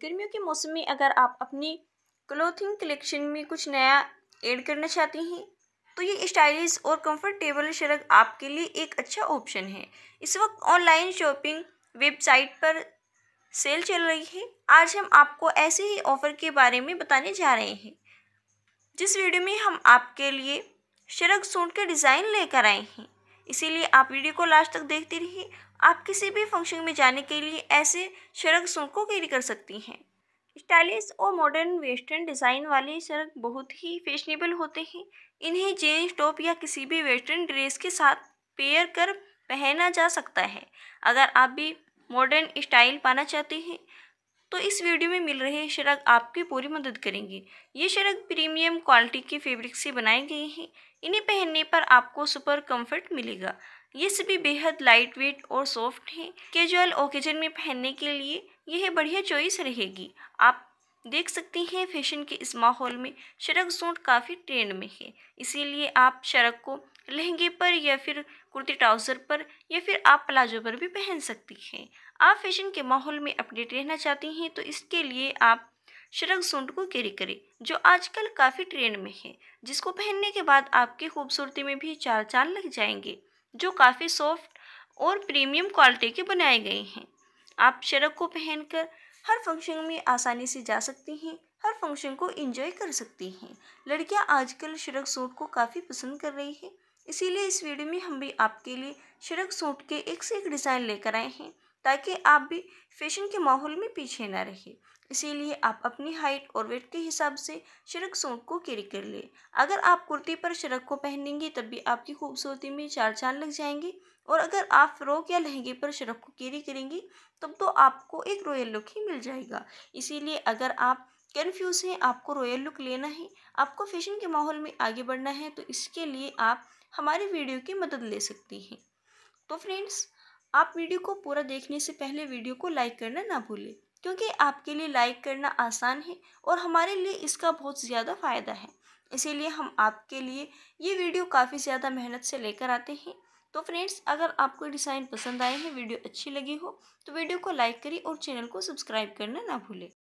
गर्मियों के मौसम में अगर आप अपनी क्लोथिंग कलेक्शन में कुछ नया ऐड करना चाहती हैं तो ये स्टाइलिश और कंफर्टेबल शर्क आपके लिए एक अच्छा ऑप्शन है इस वक्त ऑनलाइन शॉपिंग वेबसाइट पर सेल चल रही है आज हम आपको ऐसे ही ऑफ़र के बारे में बताने जा रहे हैं जिस वीडियो में हम आपके लिए शर्क सूट का डिज़ाइन लेकर आए हैं इसीलिए आप वीडियो को लास्ट तक देखते रहिए आप किसी भी फंक्शन में जाने के लिए ऐसे सड़क सूट को कैरी कर सकती हैं स्टाइलिश और मॉडर्न वेस्टर्न डिज़ाइन वाले सड़क बहुत ही फैशनेबल होते हैं इन्हें जीन्स टॉप या किसी भी वेस्टर्न ड्रेस के साथ पेयर कर पहना जा सकता है अगर आप भी मॉडर्न स्टाइल पाना चाहते हैं तो इस वीडियो में मिल रहे शरग आपकी पूरी मदद करेंगे ये शरग प्रीमियम क्वालिटी के फैब्रिक से बनाए गए हैं इन्हें पहनने पर आपको सुपर कंफर्ट मिलेगा ये सभी बेहद लाइट वेट और सॉफ्ट हैं कैजुअल ओकेजन में पहनने के लिए यह बढ़िया चॉइस रहेगी आप देख सकते हैं फैशन के इस माहौल में शरक सूट काफ़ी ट्रेंड में है इसीलिए आप शरक को लहंगे पर या फिर कुर्ती ट्राउज़र पर या फिर आप प्लाजो पर भी पहन सकती हैं आप फैशन के माहौल में अपडेट रहना चाहती हैं तो इसके लिए आप शरक सूट को कैरी करें जो आजकल काफ़ी ट्रेंड में है जिसको पहनने के बाद आपकी खूबसूरती में भी चार चाँद लग जाएंगे जो काफ़ी सॉफ्ट और प्रीमियम क्वालिटी के बनाए गए हैं आप शरक को पहनकर हर फंक्शन में आसानी से जा सकती हैं हर फंक्शन को एंजॉय कर सकती हैं लड़कियां आजकल शरक सूट को काफ़ी पसंद कर रही हैं इसीलिए इस वीडियो में हम भी आपके लिए शरक सूट के एक से एक डिज़ाइन लेकर आए हैं ताकि आप भी फैशन के माहौल में पीछे ना रहे इसीलिए आप अपनी हाइट और वेट के हिसाब से शरक सूट को कैरी कर लें अगर आप कुर्ती पर शरक को पहनेंगे तब भी आपकी खूबसूरती में चार चांद लग जाएंगे और अगर आप फ्रॉक या लहंगे पर शरक को कैरी करेंगे तब तो आपको एक रॉयल लुक ही मिल जाएगा इसीलिए अगर आप कन्फ्यूज़ हैं आपको रॉयल लुक लेना है आपको फैशन के माहौल में आगे बढ़ना है तो इसके लिए आप हमारी वीडियो की मदद ले सकती हैं तो फ्रेंड्स आप वीडियो को पूरा देखने से पहले वीडियो को लाइक करना ना भूलें क्योंकि आपके लिए लाइक करना आसान है और हमारे लिए इसका बहुत ज़्यादा फ़ायदा है इसीलिए हम आपके लिए ये वीडियो काफ़ी ज़्यादा मेहनत से लेकर आते हैं तो फ्रेंड्स अगर आपको डिज़ाइन पसंद आए हैं वीडियो अच्छी लगी हो तो वीडियो को लाइक करें और चैनल को सब्सक्राइब करना ना भूलें